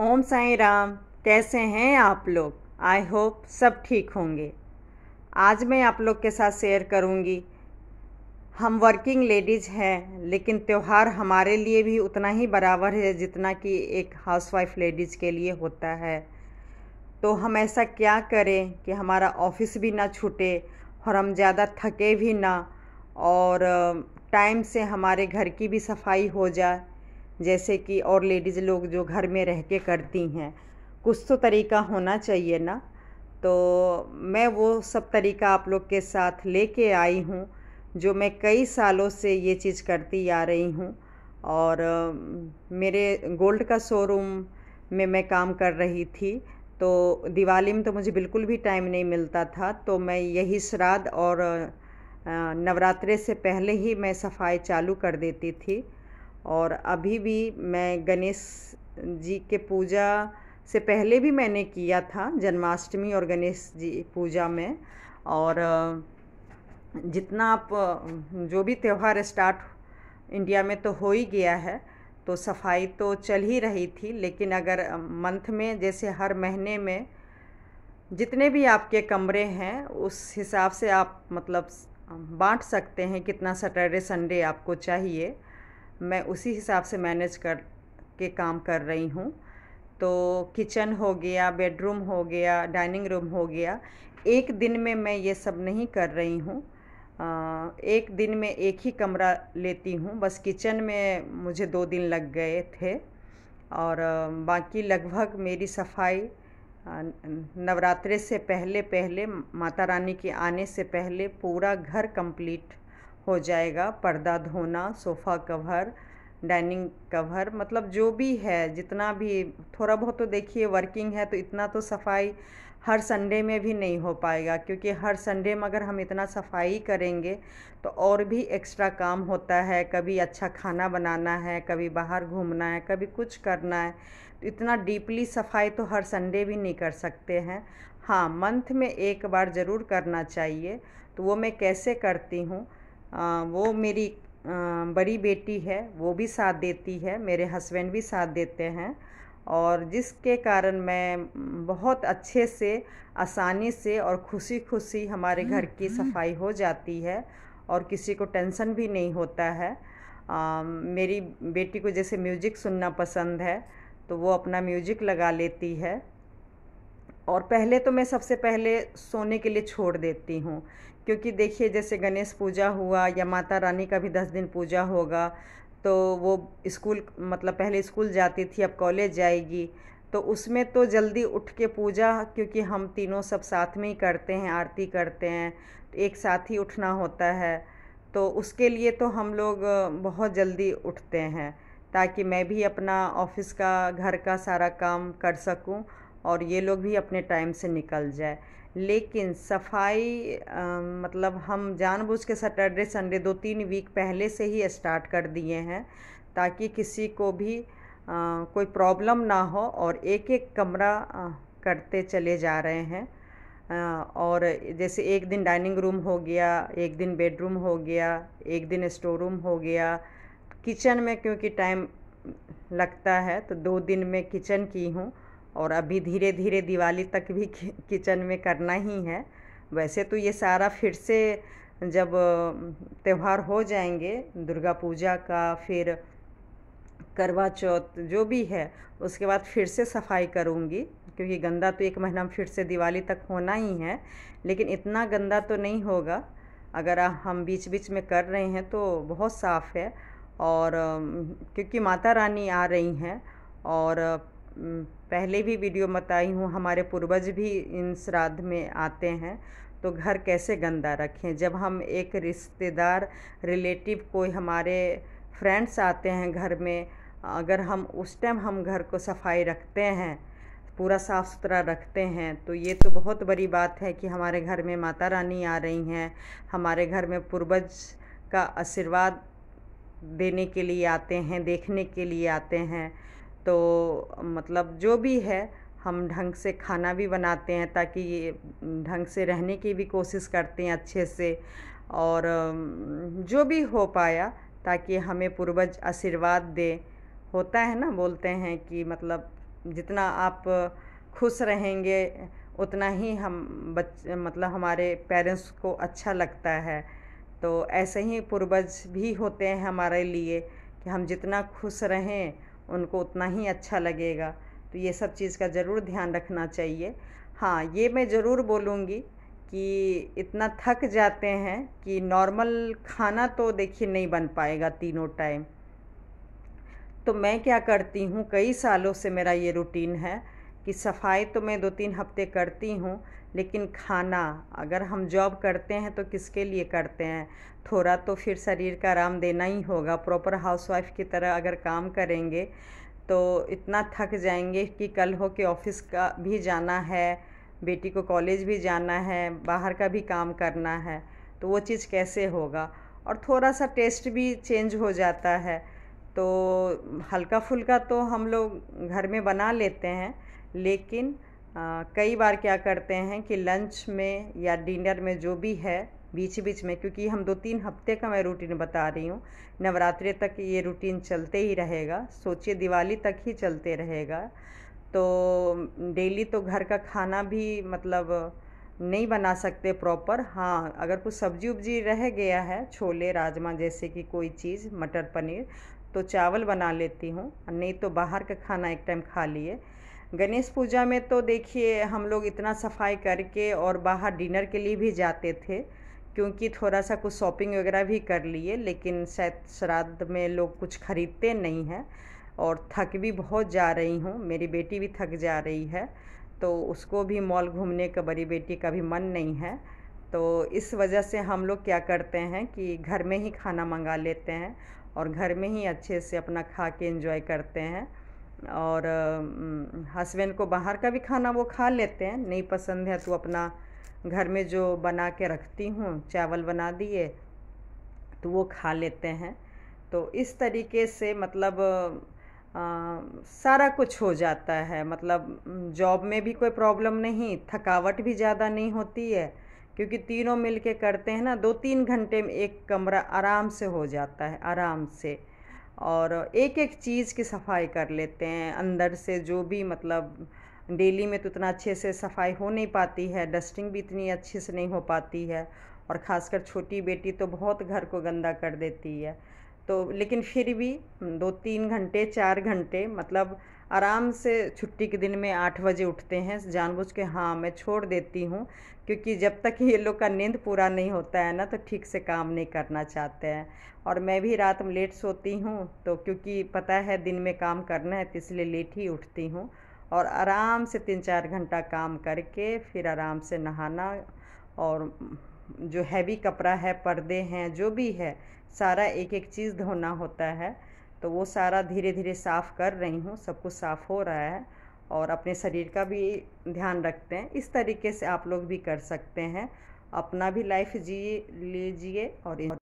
ओम साई राम कैसे हैं आप लोग आई होप सब ठीक होंगे आज मैं आप लोग के साथ शेयर करूंगी हम वर्किंग लेडीज़ हैं लेकिन त्यौहार हमारे लिए भी उतना ही बराबर है जितना कि एक हाउसवाइफ लेडीज़ के लिए होता है तो हम ऐसा क्या करें कि हमारा ऑफिस भी ना छूटे और हम ज़्यादा थके भी ना और टाइम से हमारे घर की भी सफाई हो जाए जैसे कि और लेडीज़ लोग जो घर में रह के करती हैं कुछ तो तरीका होना चाहिए ना तो मैं वो सब तरीका आप लोग के साथ लेके आई हूँ जो मैं कई सालों से ये चीज़ करती आ रही हूँ और मेरे गोल्ड का शोरूम में मैं काम कर रही थी तो दिवाली में तो मुझे बिल्कुल भी टाइम नहीं मिलता था तो मैं यही श्राद्ध और नवरात्रे से पहले ही मैं सफाई चालू कर देती थी और अभी भी मैं गणेश जी के पूजा से पहले भी मैंने किया था जन्माष्टमी और गणेश जी पूजा में और जितना आप जो भी त्यौहार स्टार्ट इंडिया में तो हो ही गया है तो सफाई तो चल ही रही थी लेकिन अगर मंथ में जैसे हर महीने में जितने भी आपके कमरे हैं उस हिसाब से आप मतलब बांट सकते हैं कितना सैटरडे संडे आपको चाहिए मैं उसी हिसाब से मैनेज कर के काम कर रही हूँ तो किचन हो गया बेडरूम हो गया डाइनिंग रूम हो गया एक दिन में मैं ये सब नहीं कर रही हूँ एक दिन में एक ही कमरा लेती हूँ बस किचन में मुझे दो दिन लग गए थे और बाकी लगभग मेरी सफाई नवरात्रे से पहले पहले माता रानी के आने से पहले पूरा घर कंप्लीट हो जाएगा पर्दा धोना सोफ़ा कवर डाइनिंग कवर मतलब जो भी है जितना भी थोड़ा बहुत तो देखिए वर्किंग है तो इतना तो सफाई हर संडे में भी नहीं हो पाएगा क्योंकि हर संडे में अगर हम इतना सफाई करेंगे तो और भी एक्स्ट्रा काम होता है कभी अच्छा खाना बनाना है कभी बाहर घूमना है कभी कुछ करना है तो इतना डीपली सफाई तो हर संडे भी नहीं कर सकते हैं हाँ मंथ में एक बार ज़रूर करना चाहिए तो वो मैं कैसे करती हूँ वो मेरी बड़ी बेटी है वो भी साथ देती है मेरे हस्बैंड भी साथ देते हैं और जिसके कारण मैं बहुत अच्छे से आसानी से और खुशी खुशी हमारे हम्म, घर की हम्म। सफाई हो जाती है और किसी को टेंशन भी नहीं होता है आ, मेरी बेटी को जैसे म्यूजिक सुनना पसंद है तो वो अपना म्यूजिक लगा लेती है और पहले तो मैं सबसे पहले सोने के लिए छोड़ देती हूँ क्योंकि देखिए जैसे गणेश पूजा हुआ या माता रानी का भी दस दिन पूजा होगा तो वो स्कूल मतलब पहले स्कूल जाती थी अब कॉलेज जाएगी तो उसमें तो जल्दी उठ के पूजा क्योंकि हम तीनों सब साथ में ही करते हैं आरती करते हैं एक साथ ही उठना होता है तो उसके लिए तो हम लोग बहुत जल्दी उठते हैं ताकि मैं भी अपना ऑफिस का घर का सारा काम कर सकूं और ये लोग भी अपने टाइम से निकल जाए लेकिन सफाई आ, मतलब हम जानबूझ के सैटरडे संडे दो तीन वीक पहले से ही स्टार्ट कर दिए हैं ताकि किसी को भी आ, कोई प्रॉब्लम ना हो और एक एक कमरा आ, करते चले जा रहे हैं और जैसे एक दिन डाइनिंग रूम हो गया एक दिन बेडरूम हो गया एक दिन स्टोर रूम हो गया किचन में क्योंकि टाइम लगता है तो दो दिन में किचन की हूँ और अभी धीरे धीरे दिवाली तक भी किचन में करना ही है वैसे तो ये सारा फिर से जब त्यौहार हो जाएंगे दुर्गा पूजा का फिर करवा चौथ जो भी है उसके बाद फिर से सफाई करूँगी क्योंकि गंदा तो एक महीना फिर से दिवाली तक होना ही है लेकिन इतना गंदा तो नहीं होगा अगर हम बीच बीच में कर रहे हैं तो बहुत साफ़ है और क्योंकि माता रानी आ रही हैं और पहले भी वीडियो बताई हूँ हमारे पूर्वज भी इन श्राद्ध में आते हैं तो घर कैसे गंदा रखें जब हम एक रिश्तेदार रिलेटिव कोई हमारे फ्रेंड्स आते हैं घर में अगर हम उस टाइम हम घर को सफाई रखते हैं पूरा साफ़ सुथरा रखते हैं तो ये तो बहुत बड़ी बात है कि हमारे घर में माता रानी आ रही हैं हमारे घर में पूर्वज का आशीर्वाद देने के लिए आते हैं देखने के लिए आते हैं तो मतलब जो भी है हम ढंग से खाना भी बनाते हैं ताकि ये ढंग से रहने की भी कोशिश करते हैं अच्छे से और जो भी हो पाया ताकि हमें पूर्वज आशीर्वाद दे होता है ना बोलते हैं कि मतलब जितना आप खुश रहेंगे उतना ही हम बच मतलब हमारे पेरेंट्स को अच्छा लगता है तो ऐसे ही पूर्वज भी होते हैं हमारे लिए कि हम जितना खुश रहें उनको उतना ही अच्छा लगेगा तो ये सब चीज़ का ज़रूर ध्यान रखना चाहिए हाँ ये मैं ज़रूर बोलूँगी कि इतना थक जाते हैं कि नॉर्मल खाना तो देखिए नहीं बन पाएगा तीनों टाइम तो मैं क्या करती हूँ कई सालों से मेरा ये रूटीन है कि सफाई तो मैं दो तीन हफ्ते करती हूँ लेकिन खाना अगर हम जॉब करते हैं तो किसके लिए करते हैं थोड़ा तो फिर शरीर का आराम देना ही होगा प्रॉपर हाउसवाइफ की तरह अगर काम करेंगे तो इतना थक जाएंगे कि कल हो के ऑफिस का भी जाना है बेटी को कॉलेज भी जाना है बाहर का भी काम करना है तो वो चीज़ कैसे होगा और थोड़ा सा टेस्ट भी चेंज हो जाता है तो हल्का फुल्का तो हम लोग घर में बना लेते हैं लेकिन आ, कई बार क्या करते हैं कि लंच में या डिनर में जो भी है बीच बीच में क्योंकि हम दो तीन हफ्ते का मैं रूटीन बता रही हूँ नवरात्रि तक ये रूटीन चलते ही रहेगा सोचिए दिवाली तक ही चलते रहेगा तो डेली तो घर का खाना भी मतलब नहीं बना सकते प्रॉपर हाँ अगर कुछ सब्जी उब्जी रह गया है छोले राजमा जैसे कि कोई चीज़ मटर पनीर तो चावल बना लेती हूँ नहीं तो बाहर का खाना एक टाइम खा लिए गणेश पूजा में तो देखिए हम लोग इतना सफाई करके और बाहर डिनर के लिए भी जाते थे क्योंकि थोड़ा सा कुछ शॉपिंग वगैरह भी कर लिए लेकिन शायद श्राद्ध में लोग कुछ ख़रीदते नहीं हैं और थक भी बहुत जा रही हूँ मेरी बेटी भी थक जा रही है तो उसको भी मॉल घूमने का बड़ी बेटी का भी मन नहीं है तो इस वजह से हम लोग क्या करते हैं कि घर में ही खाना मंगा लेते हैं और घर में ही अच्छे से अपना खा के इन्जॉय करते हैं और हस्बैंड को बाहर का भी खाना वो खा लेते हैं नहीं पसंद है तो अपना घर में जो बना के रखती हूँ चावल बना दिए तो वो खा लेते हैं तो इस तरीके से मतलब आ, सारा कुछ हो जाता है मतलब जॉब में भी कोई प्रॉब्लम नहीं थकावट भी ज़्यादा नहीं होती है क्योंकि तीनों मिलके करते हैं ना दो तीन घंटे में एक कमरा आराम से हो जाता है आराम से और एक एक चीज़ की सफाई कर लेते हैं अंदर से जो भी मतलब डेली में तो इतना अच्छे से सफाई हो नहीं पाती है डस्टिंग भी इतनी अच्छे से नहीं हो पाती है और ख़ासकर छोटी बेटी तो बहुत घर को गंदा कर देती है तो लेकिन फिर भी दो तीन घंटे चार घंटे मतलब आराम से छुट्टी के दिन में आठ बजे उठते हैं जानबूझ के हाँ मैं छोड़ देती हूँ क्योंकि जब तक ये लोग का नींद पूरा नहीं होता है ना तो ठीक से काम नहीं करना चाहते हैं और मैं भी रात में लेट सोती हूँ तो क्योंकि पता है दिन में काम करना है तो इसलिए लेट ही उठती हूँ और आराम से तीन चार घंटा काम करके फिर आराम से नहाना और जो हैवी कपड़ा है पर्दे हैं जो भी है सारा एक एक चीज़ धोना होता है तो वो सारा धीरे धीरे साफ़ कर रही हूँ सब कुछ साफ़ हो रहा है और अपने शरीर का भी ध्यान रखते हैं इस तरीके से आप लोग भी कर सकते हैं अपना भी लाइफ जी लीजिए और